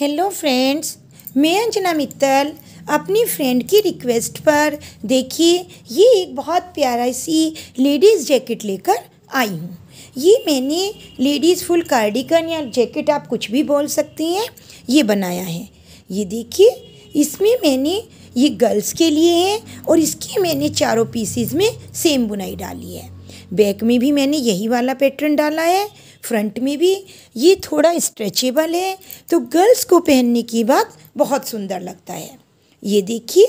hello friends मैं अंजना मित्तल अपनी friend की रिक्वेस्ट पर देखिए ये एक बहुत प्यारा सी लेडीज़ जैकेट लेकर आई हूँ ये मैंने लेडीज़ फुल कार्डिगन या जैकेट आप कुछ भी बोल सकती हैं ये बनाया है ये देखिए इसमें मैंने ये गर्ल्स के लिए है और इसकी मैंने चारों पीसीज में सेम बुनाई डाली है बैक में भी मैंने यही वाला पैटर्न डाला है फ्रंट में भी ये थोड़ा स्ट्रेचेबल है तो गर्ल्स को पहनने के बाद बहुत सुंदर लगता है ये देखिए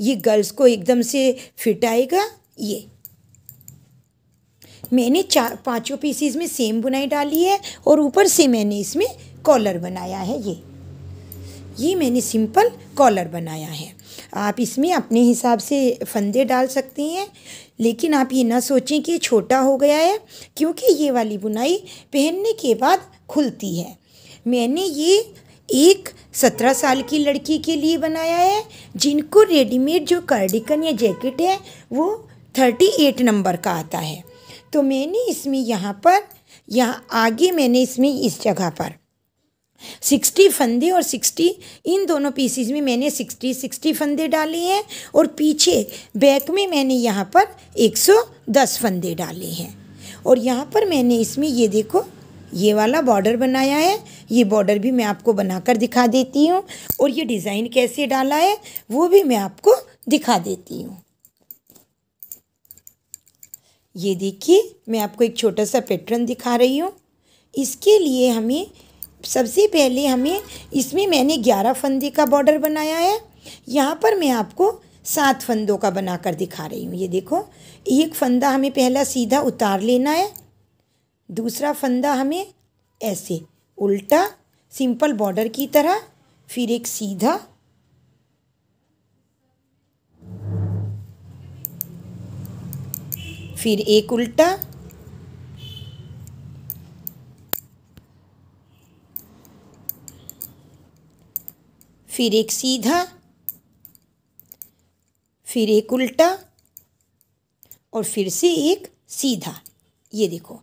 ये गर्ल्स को एकदम से फिट आएगा ये मैंने चार पांचों पीसीज में सेम बुनाई डाली है और ऊपर से मैंने इसमें कॉलर बनाया है ये ये मैंने सिंपल कॉलर बनाया है आप इसमें अपने हिसाब से फंदे डाल सकती हैं लेकिन आप ये ना सोचें कि ये छोटा हो गया है क्योंकि ये वाली बुनाई पहनने के बाद खुलती है मैंने ये एक सत्रह साल की लड़की के लिए बनाया है जिनको रेडीमेड जो कार्डिकन या जैकेट है वो थर्टी एट नंबर का आता है तो मैंने इसमें यहाँ पर यहाँ आगे मैंने इसमें इस जगह पर सिक्सटी फंदे और सिक्सटी इन दोनों पीसीज में मैंने सिक्सटी सिक्सटी फंदे डाले हैं और पीछे बैक में मैंने यहाँ पर एक सौ दस फंदे डाले हैं और यहाँ पर मैंने इसमें ये देखो ये वाला बॉर्डर बनाया है ये बॉर्डर भी मैं आपको बनाकर दिखा देती हूँ और ये डिज़ाइन कैसे डाला है वो भी मैं आपको दिखा देती हूँ ये देखिए मैं आपको एक छोटा सा पैटर्न दिखा रही हूँ इसके लिए हमें सबसे पहले हमें इसमें मैंने ग्यारह फंदे का बॉर्डर बनाया है यहाँ पर मैं आपको सात फंदों का बनाकर दिखा रही हूँ ये देखो एक फंदा हमें पहला सीधा उतार लेना है दूसरा फंदा हमें ऐसे उल्टा सिंपल बॉर्डर की तरह फिर एक सीधा फिर एक उल्टा फिर एक सीधा फिर एक उल्टा और फिर से एक सीधा ये देखो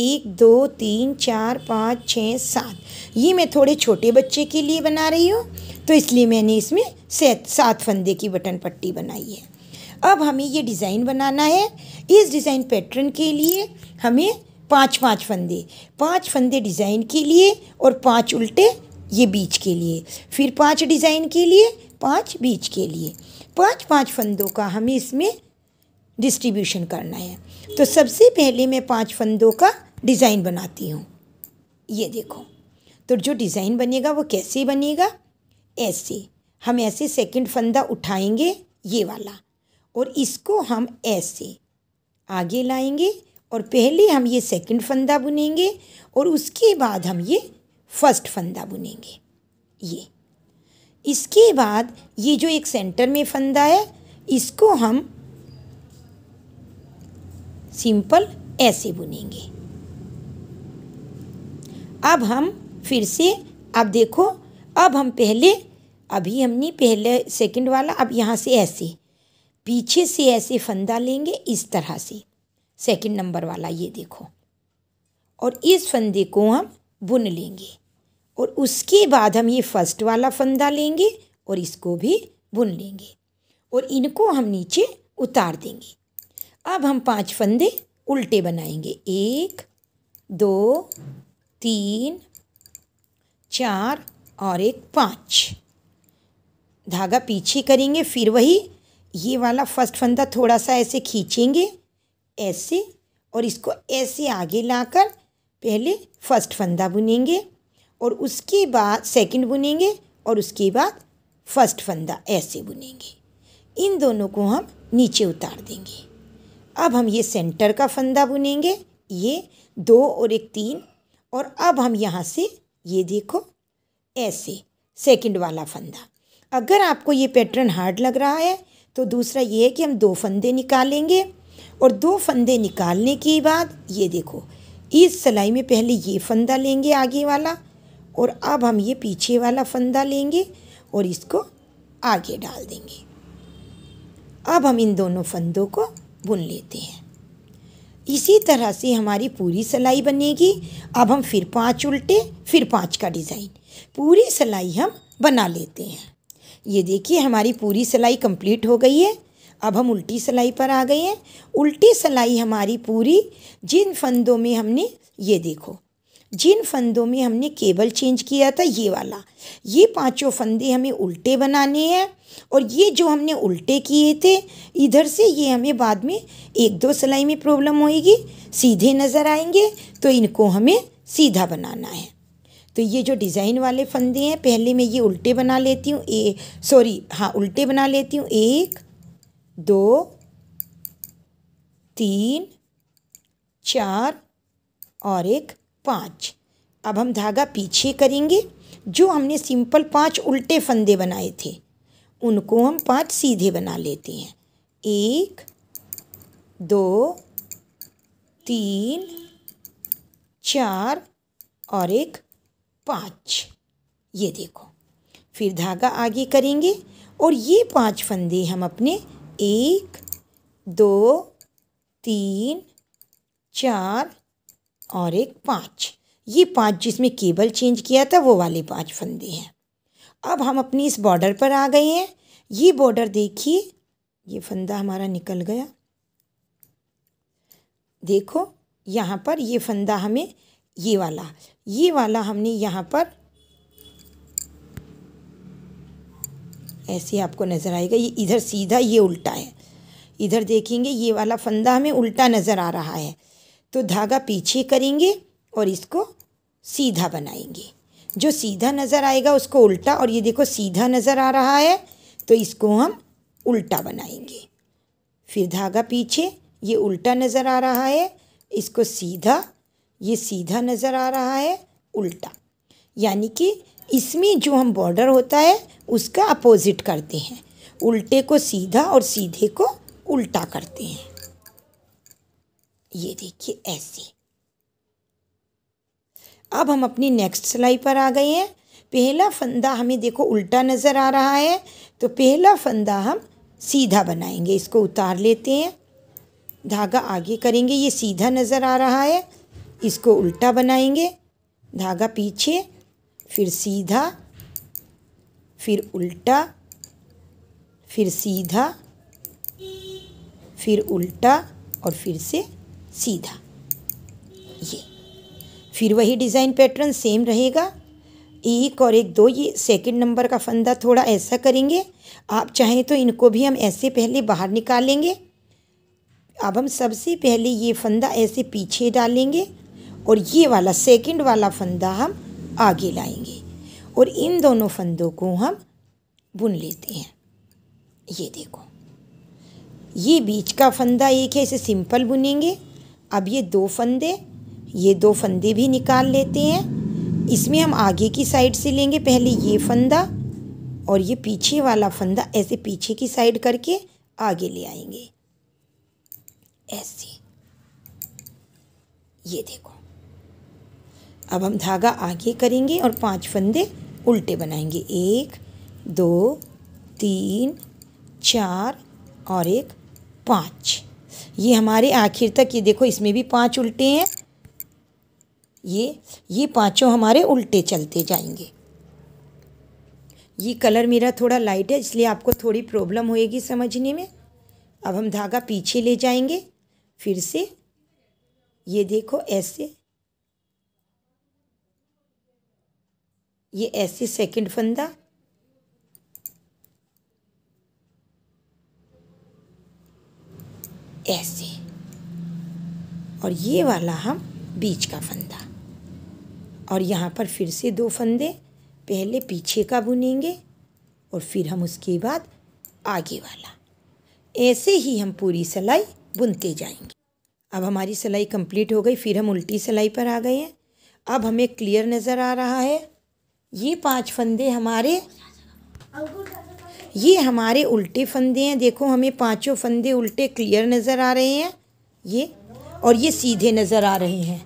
एक दो तीन चार पाँच छः सात ये मैं थोड़े छोटे बच्चे के लिए बना रही हूँ तो इसलिए मैंने इसमें सेत सात फंदे की बटन पट्टी बनाई है अब हमें ये डिज़ाइन बनाना है इस डिज़ाइन पैटर्न के लिए हमें पाँच पाँच फंदे पाँच फंदे डिज़ाइन के लिए और पाँच उल्टे ये बीच के लिए फिर पांच डिज़ाइन के लिए पांच बीच के लिए पांच पांच फंदों का हमें इसमें डिस्ट्रीब्यूशन करना है तो सबसे पहले मैं पांच फंदों का डिज़ाइन बनाती हूँ ये देखो तो जो डिज़ाइन बनेगा वो कैसे बनेगा ऐसे हम ऐसे सेकंड फंदा उठाएंगे ये वाला और इसको हम ऐसे आगे लाएंगे और पहले हम ये सेकंड फंदा बुनेंगे और उसके बाद हम ये फर्स्ट फंदा बुनेंगे ये इसके बाद ये जो एक सेंटर में फंदा है इसको हम सिंपल ऐसे बुनेंगे अब हम फिर से अब देखो अब हम पहले अभी हमने पहले सेकंड वाला अब यहाँ से ऐसे पीछे से ऐसे फंदा लेंगे इस तरह से सेकंड नंबर वाला ये देखो और इस फंदे को हम बुन लेंगे और उसके बाद हम ये फर्स्ट वाला फंदा लेंगे और इसको भी बुन लेंगे और इनको हम नीचे उतार देंगे अब हम पांच फंदे उल्टे बनाएंगे एक दो तीन चार और एक पाँच धागा पीछे करेंगे फिर वही ये वाला फर्स्ट फंदा थोड़ा सा ऐसे खींचेंगे ऐसे और इसको ऐसे आगे लाकर पहले फर्स्ट फंदा बुनेंगे और उसके बाद सेकंड बुनेंगे और उसके बाद फर्स्ट फंदा ऐसे बुनेंगे इन दोनों को हम नीचे उतार देंगे अब हम ये सेंटर का फंदा बुनेंगे ये दो और एक तीन और अब हम यहाँ से ये देखो ऐसे सेकंड वाला फंदा अगर आपको ये पैटर्न हार्ड लग रहा है तो दूसरा ये है कि हम दो फंदे निकालेंगे और दो फंदे निकालने के बाद ये देखो इस सिलाई में पहले ये फंदा लेंगे आगे वाला और अब हम ये पीछे वाला फंदा लेंगे और इसको आगे डाल देंगे अब हम इन दोनों फंदों को बुन लेते हैं इसी तरह से हमारी पूरी सिलाई बनेगी अब हम फिर पांच उल्टे फिर पांच का डिज़ाइन पूरी सिलाई हम बना लेते हैं ये देखिए हमारी पूरी सिलाई कंप्लीट हो गई है अब हम उल्टी सिलाई पर आ गए हैं उल्टी सिलाई हमारी पूरी जिन फंदों में हमने ये देखो जिन फंदों में हमने केबल चेंज किया था ये वाला ये पांचों फंदे हमें उल्टे बनाने हैं और ये जो हमने उल्टे किए थे इधर से ये हमें बाद में एक दो सिलाई में प्रॉब्लम होएगी सीधे नज़र आएंगे तो इनको हमें सीधा बनाना है तो ये जो डिज़ाइन वाले फंदे हैं पहले मैं ये उल्टे बना लेती हूँ ए सॉरी हाँ उल्टे बना लेती हूँ एक दो तीन चार और एक पाँच अब हम धागा पीछे करेंगे जो हमने सिंपल पाँच उल्टे फंदे बनाए थे उनको हम पाँच सीधे बना लेते हैं एक दो तीन चार और एक पाँच ये देखो फिर धागा आगे करेंगे और ये पांच फंदे हम अपने एक दो तीन चार और एक पाँच ये पाँच जिसमें केबल चेंज किया था वो वाले पाँच फंदे हैं अब हम अपनी इस बॉर्डर पर आ गए हैं ये बॉर्डर देखिए ये फंदा हमारा निकल गया देखो यहाँ पर ये फंदा हमें ये वाला ये वाला हमने यहाँ पर ऐसे आपको नज़र आएगा ये इधर सीधा ये उल्टा है इधर देखेंगे ये वाला फंदा हमें उल्टा नज़र आ रहा है तो धागा पीछे करेंगे और इसको सीधा बनाएंगे जो सीधा नज़र आएगा उसको उल्टा और ये देखो सीधा नज़र आ रहा है तो इसको हम उल्टा बनाएंगे फिर धागा पीछे ये उल्टा नज़र आ रहा है इसको सीधा ये सीधा नज़र आ रहा है उल्टा यानी कि इसमें जो हम बॉर्डर होता है उसका अपोज़िट करते हैं उल्टे को सीधा और सीधे को उल्टा करते हैं ये देखिए ऐसे अब हम अपनी नेक्स्ट सिलाई पर आ गए हैं पहला फंदा हमें देखो उल्टा नज़र आ रहा है तो पहला फंदा हम सीधा बनाएंगे इसको उतार लेते हैं धागा आगे करेंगे ये सीधा नज़र आ रहा है इसको उल्टा बनाएंगे धागा पीछे फिर सीधा फिर उल्टा फिर सीधा फिर उल्टा और फिर से सीधा ये फिर वही डिज़ाइन पैटर्न सेम रहेगा एक और एक दो ये सेकंड नंबर का फंदा थोड़ा ऐसा करेंगे आप चाहें तो इनको भी हम ऐसे पहले बाहर निकालेंगे अब हम सबसे पहले ये फंदा ऐसे पीछे डालेंगे और ये वाला सेकंड वाला फंदा हम आगे लाएंगे और इन दोनों फंदों को हम बुन लेते हैं ये देखो ये बीच का फंदा एक है इसे सिंपल बुनेंगे अब ये दो फंदे ये दो फंदे भी निकाल लेते हैं इसमें हम आगे की साइड से लेंगे पहले ये फंदा और ये पीछे वाला फंदा ऐसे पीछे की साइड करके आगे ले आएंगे ऐसे ये देखो अब हम धागा आगे करेंगे और पांच फंदे उल्टे बनाएंगे एक दो तीन चार और एक पाँच ये हमारे आखिर तक ये देखो इसमें भी पांच उल्टे हैं ये ये पांचों हमारे उल्टे चलते जाएंगे ये कलर मेरा थोड़ा लाइट है इसलिए आपको थोड़ी प्रॉब्लम होएगी समझने में अब हम धागा पीछे ले जाएंगे फिर से ये देखो ऐसे ये ऐसे सेकंड फंदा ऐसे और ये वाला हम बीच का फंदा और यहाँ पर फिर से दो फंदे पहले पीछे का बुनेंगे और फिर हम उसके बाद आगे वाला ऐसे ही हम पूरी सिलाई बुनते जाएंगे अब हमारी सिलाई कंप्लीट हो गई फिर हम उल्टी सिलाई पर आ गए हैं अब हमें क्लियर नज़र आ रहा है ये पांच फंदे हमारे ये हमारे उल्टे फंदे हैं देखो हमें पांचों फंदे उल्टे क्लियर नज़र आ रहे हैं ये और ये सीधे नज़र आ रहे हैं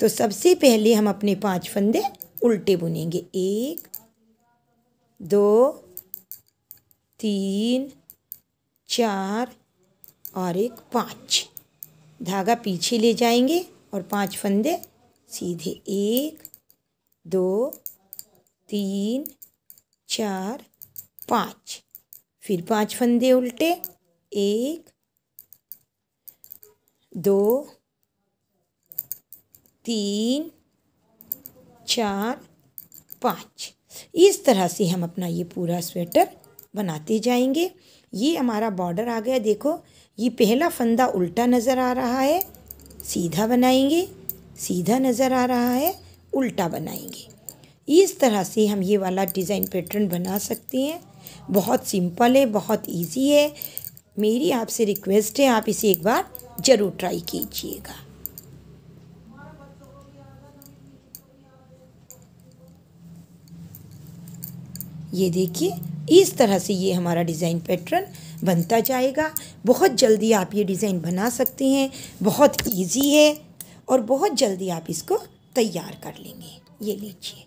तो सबसे पहले हम अपने पांच फंदे उल्टे बुनेंगे एक दो तीन चार और एक पाँच धागा पीछे ले जाएंगे और पांच फंदे सीधे एक दो तीन चार पाँच फिर पाँच फंदे उल्टे एक दो तीन चार पाँच इस तरह से हम अपना ये पूरा स्वेटर बनाते जाएंगे ये हमारा बॉर्डर आ गया देखो ये पहला फंदा उल्टा नज़र आ रहा है सीधा बनाएंगे सीधा नज़र आ रहा है उल्टा बनाएंगे इस तरह से हम ये वाला डिज़ाइन पैटर्न बना सकते हैं बहुत सिंपल है बहुत इजी है मेरी आपसे रिक्वेस्ट है आप इसे एक बार ज़रूर ट्राई कीजिएगा ये देखिए इस तरह से ये हमारा डिज़ाइन पैटर्न बनता जाएगा बहुत जल्दी आप ये डिज़ाइन बना सकते हैं बहुत इजी है और बहुत जल्दी आप इसको तैयार कर लेंगे ये लीजिए